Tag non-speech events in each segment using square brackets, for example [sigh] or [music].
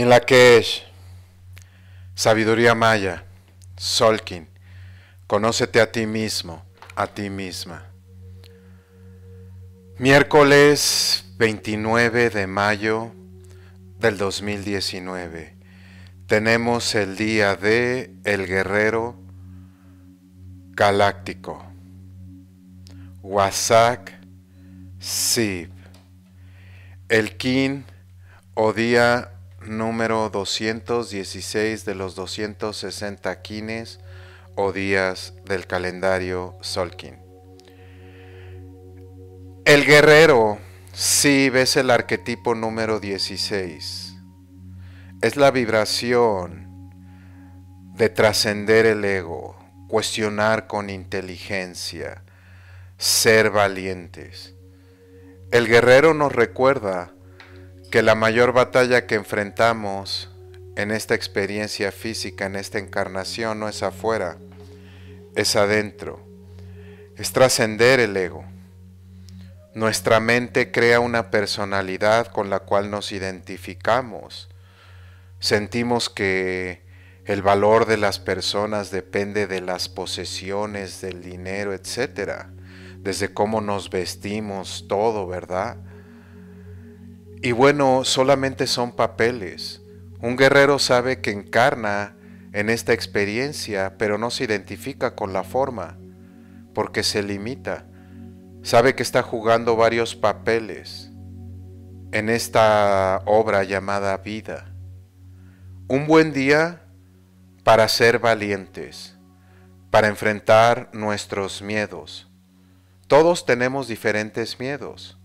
en la que es sabiduría maya, Solkin, conócete a ti mismo, a ti misma. Miércoles 29 de mayo del 2019. Tenemos el día de El Guerrero Galáctico. Wasak Sib. El Kin o día número 216 de los 260 quines o días del calendario Solkin. El guerrero, si ves el arquetipo número 16, es la vibración de trascender el ego, cuestionar con inteligencia, ser valientes. El guerrero nos recuerda que la mayor batalla que enfrentamos en esta experiencia física, en esta encarnación, no es afuera, es adentro, es trascender el ego. Nuestra mente crea una personalidad con la cual nos identificamos. Sentimos que el valor de las personas depende de las posesiones, del dinero, etc. Desde cómo nos vestimos, todo, ¿verdad? Y bueno, solamente son papeles. Un guerrero sabe que encarna en esta experiencia, pero no se identifica con la forma, porque se limita. Sabe que está jugando varios papeles en esta obra llamada vida. Un buen día para ser valientes, para enfrentar nuestros miedos. Todos tenemos diferentes miedos.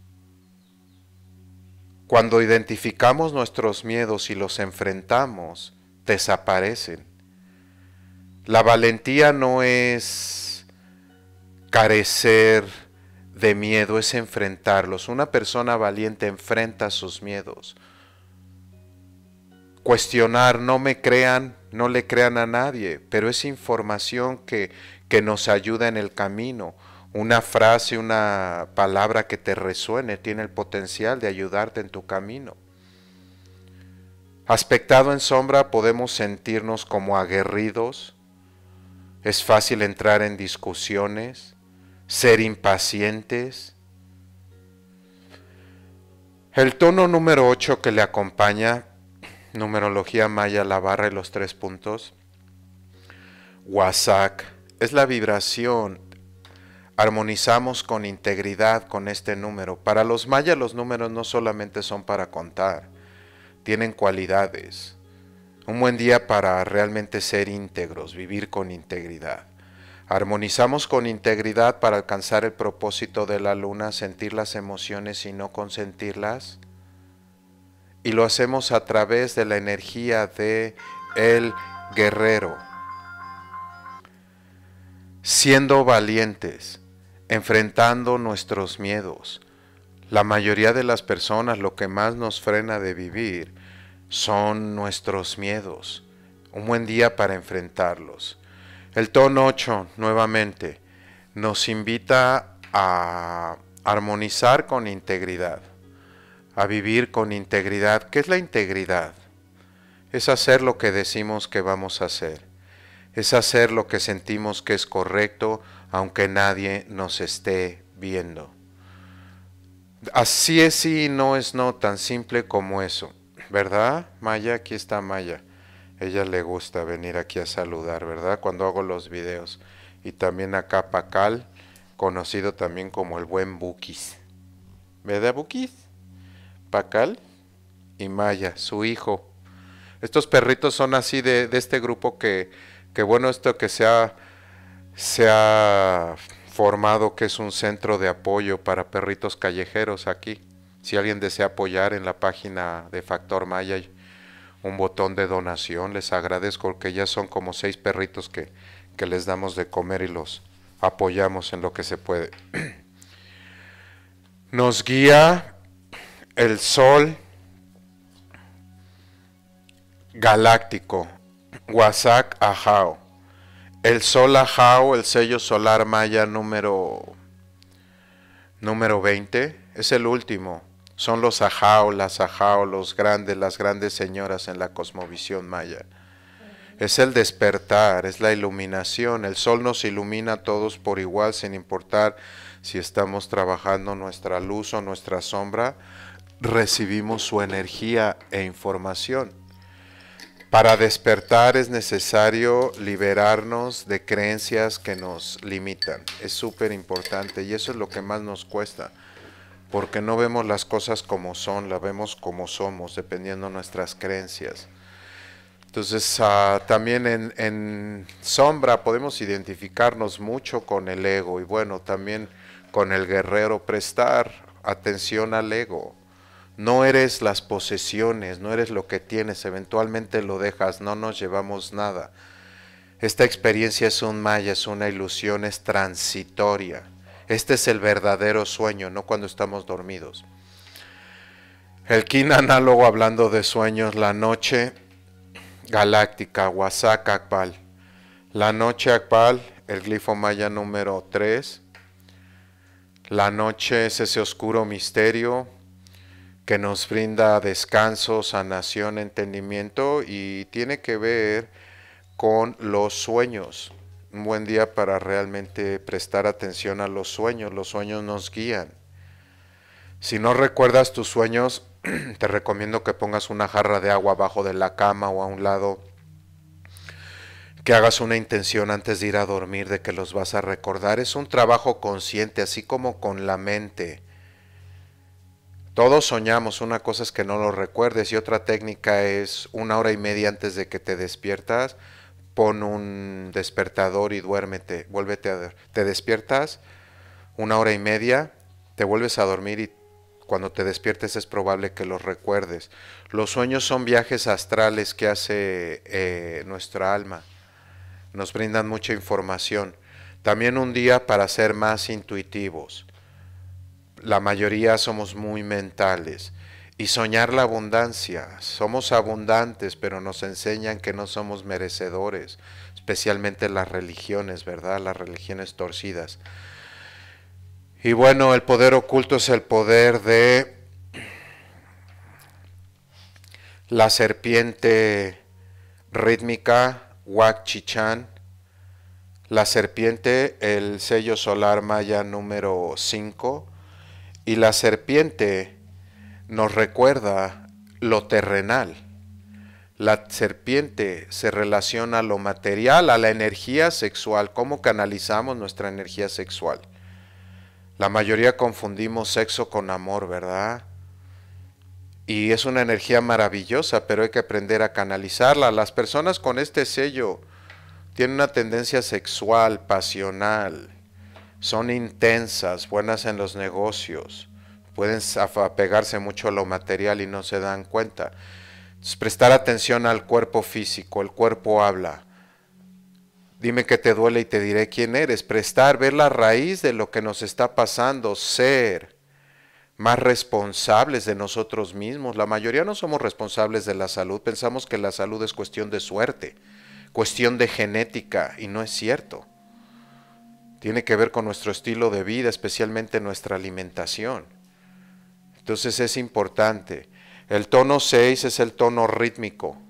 Cuando identificamos nuestros miedos y los enfrentamos, desaparecen. La valentía no es carecer de miedo, es enfrentarlos. Una persona valiente enfrenta sus miedos. Cuestionar, no me crean, no le crean a nadie, pero es información que, que nos ayuda en el camino una frase, una palabra que te resuene tiene el potencial de ayudarte en tu camino. Aspectado en sombra podemos sentirnos como aguerridos, es fácil entrar en discusiones, ser impacientes. El tono número 8 que le acompaña, numerología maya, la barra y los tres puntos, wasak, es la vibración, armonizamos con integridad con este número. Para los mayas los números no solamente son para contar, tienen cualidades. Un buen día para realmente ser íntegros, vivir con integridad. Armonizamos con integridad para alcanzar el propósito de la luna, sentir las emociones y no consentirlas. Y lo hacemos a través de la energía de el guerrero. Siendo valientes, enfrentando nuestros miedos. La mayoría de las personas lo que más nos frena de vivir son nuestros miedos. Un buen día para enfrentarlos. El tono 8, nuevamente, nos invita a armonizar con integridad, a vivir con integridad. ¿Qué es la integridad? Es hacer lo que decimos que vamos a hacer es hacer lo que sentimos que es correcto aunque nadie nos esté viendo. Así es y no es no, tan simple como eso. ¿Verdad? Maya, aquí está Maya. Ella le gusta venir aquí a saludar, ¿verdad? Cuando hago los videos. Y también acá Pacal, conocido también como el buen Bukis. ¿Verdad, Bukis? Pacal y Maya, su hijo. Estos perritos son así de este grupo que Qué bueno esto que se ha, se ha formado, que es un centro de apoyo para perritos callejeros aquí. Si alguien desea apoyar en la página de Factor Maya, un botón de donación, les agradezco porque ya son como seis perritos que, que les damos de comer y los apoyamos en lo que se puede. [clears throat] Nos guía el sol galáctico Wasak Ajao. El Sol Ajao, el sello solar maya número, número 20, es el último. Son los Ajao, las Ajao, los grandes, las grandes señoras en la cosmovisión maya. Es el despertar, es la iluminación. El sol nos ilumina a todos por igual, sin importar si estamos trabajando nuestra luz o nuestra sombra. Recibimos su energía e información. Para despertar es necesario liberarnos de creencias que nos limitan. Es súper importante y eso es lo que más nos cuesta, porque no vemos las cosas como son, las vemos como somos, dependiendo de nuestras creencias. Entonces, ah, también en sombra podemos identificarnos mucho con el ego y bueno, también con el guerrero prestar atención al ego no eres las posesiones, no eres lo que tienes, eventualmente lo dejas, no nos llevamos nada. Esta experiencia es un maya, es una ilusión, es transitoria. Este es el verdadero sueño, no cuando estamos dormidos. El kin análogo hablando de sueños, la noche galáctica, Wasaka akpal, La noche akpal, el glifo maya número 3. La noche es ese oscuro misterio, que nos brinda descanso, sanación, entendimiento y tiene que ver con los sueños. Un buen día para realmente prestar atención a los sueños. Los sueños nos guían. Si no recuerdas tus sueños, [clears throat] te recomiendo que pongas una jarra de agua abajo de la cama o a un lado, que hagas una intención antes de ir a dormir de que los vas a recordar. Es un trabajo consciente, así como con la mente. Todos soñamos, una cosa es que no lo recuerdes y otra técnica es una hora y media antes de que te despiertas, pon un despertador y duérmete, vuélvete a Te despiertas una hora y media, te vuelves a dormir y cuando te despiertes es probable que los recuerdes. Los sueños son viajes astrales que hace eh, nuestra alma, nos brindan mucha información. También un día para ser más intuitivos la mayoría somos muy mentales. Y soñar la abundancia. Somos abundantes, pero nos enseñan que no somos merecedores, especialmente las religiones, ¿verdad? Las religiones torcidas. Y bueno, el poder oculto es el poder de la serpiente rítmica, Huac La serpiente, el sello solar maya número 5 y la serpiente nos recuerda lo terrenal. La serpiente se relaciona a lo material, a la energía sexual, cómo canalizamos nuestra energía sexual. La mayoría confundimos sexo con amor, ¿verdad? Y es una energía maravillosa, pero hay que aprender a canalizarla. Las personas con este sello tienen una tendencia sexual, pasional, son intensas, buenas en los negocios, pueden apegarse mucho a lo material y no se dan cuenta. prestar atención al cuerpo físico, el cuerpo habla. Dime que te duele y te diré quién eres. Prestar, ver la raíz de lo que nos está pasando, ser más responsables de nosotros mismos. La mayoría no somos responsables de la salud. Pensamos que la salud es cuestión de suerte, cuestión de genética, y no es cierto tiene que ver con nuestro estilo de vida, especialmente nuestra alimentación. Entonces es importante. El tono 6 es el tono rítmico,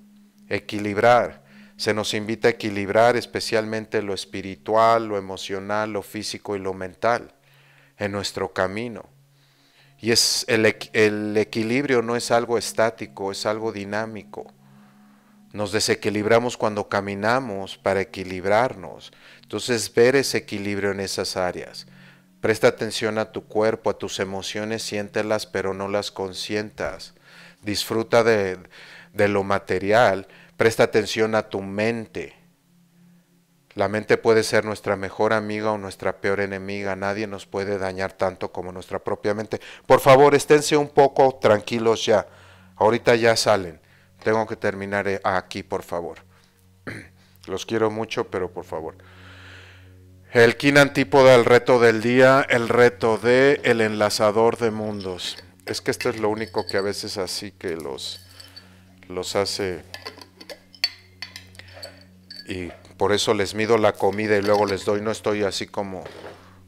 equilibrar. Se nos invita a equilibrar especialmente lo espiritual, lo emocional, lo físico y lo mental en nuestro camino. Y es el equilibrio no es algo estático, es algo dinámico. Nos desequilibramos cuando caminamos para equilibrarnos. Entonces ver ese equilibrio en esas áreas. Presta atención a tu cuerpo, a tus emociones, siéntelas, pero no las consientas. Disfruta de, de lo material, presta atención a tu mente. La mente puede ser nuestra mejor amiga o nuestra peor enemiga. Nadie nos puede dañar tanto como nuestra propia mente. Por favor, esténse un poco tranquilos ya. Ahorita ya salen. Tengo que terminar eh, aquí, por favor. [clears throat] Los quiero mucho, pero por favor. El kin antípoda, el reto del día, el reto de el enlazador de mundos. Es que esto es lo único que a veces así que los, los hace. Y por eso les mido la comida y luego les doy. No estoy así como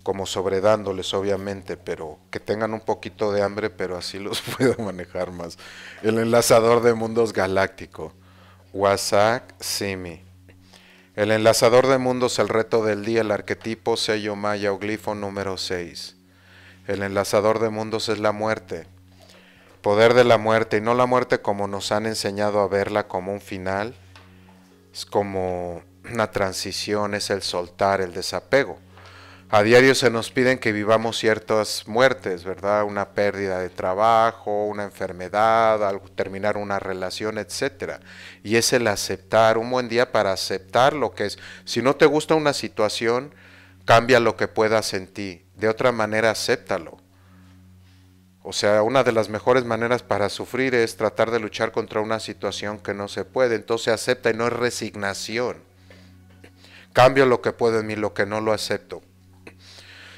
como sobredándoles obviamente, pero que tengan un poquito de hambre, pero así los [laughs] puedo manejar más. El enlazador de mundos galáctico, Wasak Simi. El enlazador de mundos, el reto del día, el arquetipo, sello maya o glifo número 6. El enlazador de mundos es la muerte. Poder de la muerte, y no la muerte como nos han enseñado a verla como un final, es como una transición, es el soltar, el desapego a diario se nos piden que vivamos ciertas muertes, ¿verdad? Una pérdida de trabajo, una enfermedad, terminar una relación, etc. Y es el aceptar, un buen día para aceptar lo que es. Si no te gusta una situación, cambia lo que puedas en ti. De otra manera, acéptalo. O sea, una de las mejores maneras para sufrir es tratar de luchar contra una situación que no se puede. Entonces acepta y no es resignación. Cambio lo que puedo en mí, lo que no lo acepto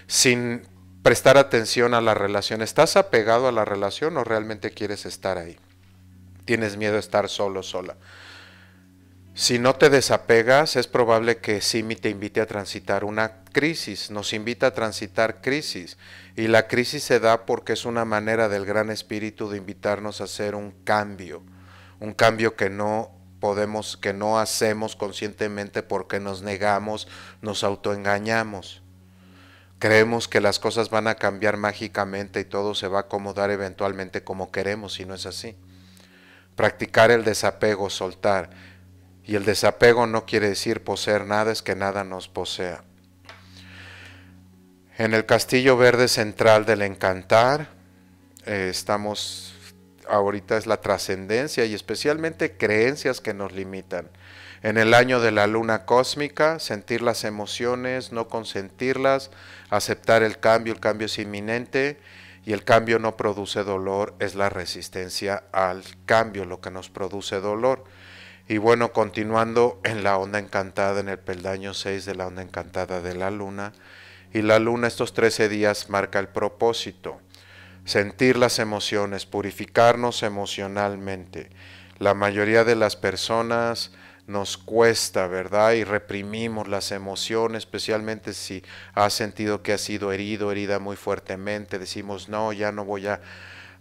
sin prestar atención a la relación. ¿Estás apegado a la relación o realmente quieres estar ahí? ¿Tienes miedo a estar solo, sola? Si no te desapegas, es probable que Simi te invite a transitar una crisis, nos invita a transitar crisis. Y la crisis se da porque es una manera del Gran Espíritu de invitarnos a hacer un cambio, un cambio que no podemos, que no hacemos conscientemente porque nos negamos, nos autoengañamos. Creemos que las cosas van a cambiar mágicamente y todo se va a acomodar eventualmente como queremos y no es así. Practicar el desapego, soltar. Y el desapego no quiere decir poseer nada, es que nada nos posea. En el Castillo Verde Central del Encantar eh, estamos, ahorita es la trascendencia y especialmente creencias que nos limitan. En el año de la luna cósmica, sentir las emociones, no consentirlas, aceptar el cambio, el cambio es inminente y el cambio no produce dolor, es la resistencia al cambio lo que nos produce dolor. Y bueno, continuando en la onda encantada, en el peldaño 6 de la onda encantada de la luna, y la luna estos 13 días marca el propósito, sentir las emociones, purificarnos emocionalmente. La mayoría de las personas nos cuesta, ¿verdad? Y reprimimos las emociones, especialmente si ha sentido que ha sido herido, herida muy fuertemente, decimos, no, ya no voy a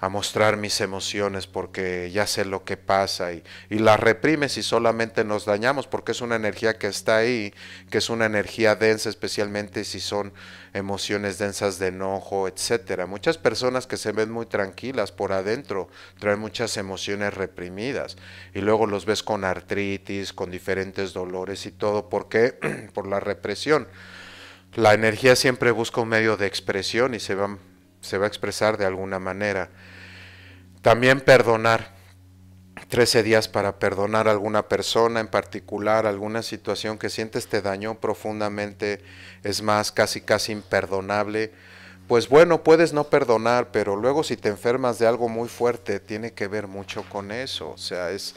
a mostrar mis emociones porque ya sé lo que pasa y, y las reprimes y solamente nos dañamos porque es una energía que está ahí, que es una energía densa, especialmente si son emociones densas de enojo, etcétera. Muchas personas que se ven muy tranquilas por adentro traen muchas emociones reprimidas y luego los ves con artritis, con diferentes dolores y todo. porque [clears throat] por la represión. La energía siempre busca un medio de expresión y se van se va a expresar de alguna manera. También perdonar. 13 días para perdonar a alguna persona en particular, alguna situación que sientes te dañó profundamente, es más, casi casi imperdonable. Pues bueno, puedes no perdonar, pero luego si te enfermas de algo muy fuerte, tiene que ver mucho con eso. O sea, es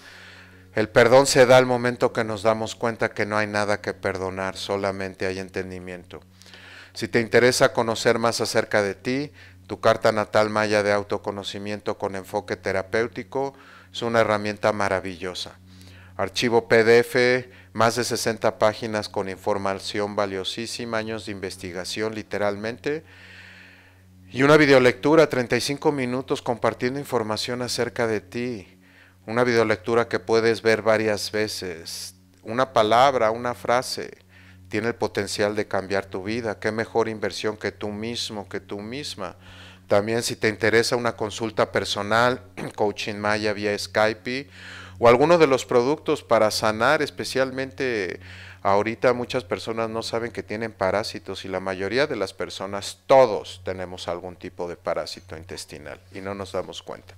el perdón se da al momento que nos damos cuenta que no hay nada que perdonar, solamente hay entendimiento. Si te interesa conocer más acerca de ti, tu carta natal Maya de autoconocimiento con enfoque terapéutico es una herramienta maravillosa. Archivo PDF, más de 60 páginas con información valiosísima, años de investigación literalmente. Y una videolectura, 35 minutos compartiendo información acerca de ti. Una videolectura que puedes ver varias veces. Una palabra, una frase tiene el potencial de cambiar tu vida. Qué mejor inversión que tú mismo, que tú misma. También si te interesa una consulta personal, [clears throat] coaching Maya vía Skype o alguno de los productos para sanar, especialmente ahorita muchas personas no saben que tienen parásitos y la mayoría de las personas, todos tenemos algún tipo de parásito intestinal y no nos damos cuenta.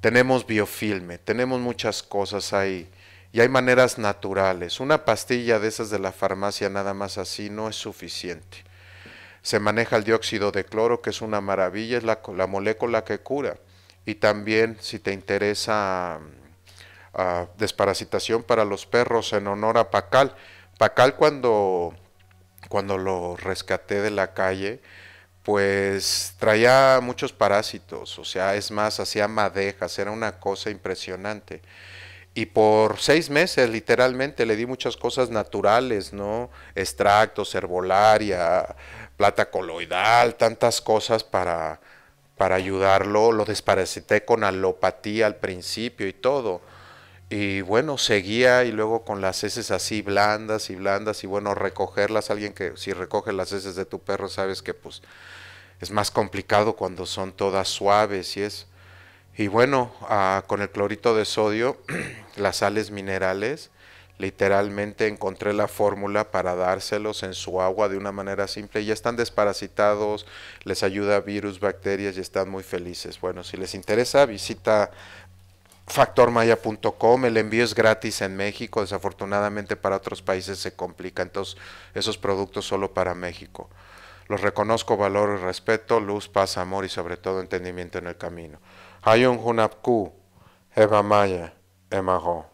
Tenemos biofilme, tenemos muchas cosas ahí y hay maneras naturales. Una pastilla de esas de la farmacia nada más así no es suficiente. Se maneja el dióxido de cloro, que es una maravilla, es la, molécula que cura. Y también, si te interesa mm, ah, desparasitación para los perros en honor a Pacal, Pacal cuando, cuando lo rescaté de la calle, pues traía muchos parásitos, o sea, es más, hacía madejas, era una cosa impresionante y por seis meses literalmente le di muchas cosas naturales, ¿no? Extractos, herbolaria, plata coloidal, tantas cosas para, para ayudarlo. Lo desparasité con alopatía al principio y todo. Y bueno, seguía y luego con las heces así blandas y blandas y bueno, recogerlas. Alguien que si recoge las heces de tu perro sabes que pues es más complicado cuando son todas suaves y es y bueno, ah, con el clorito de sodio, [clears throat] las sales minerales, literalmente encontré la fórmula para dárselos en su agua de una manera simple y ya están desparasitados, les ayuda virus, bacterias y están muy felices. Bueno, si les interesa, visita factormaya.com, el envío es gratis en México, desafortunadamente para otros países se complica, entonces esos productos solo para México. Los reconozco, valor y respeto, luz, paz, amor y sobre todo entendimiento en el camino. Hayun hunapku, Eva Maya, emago.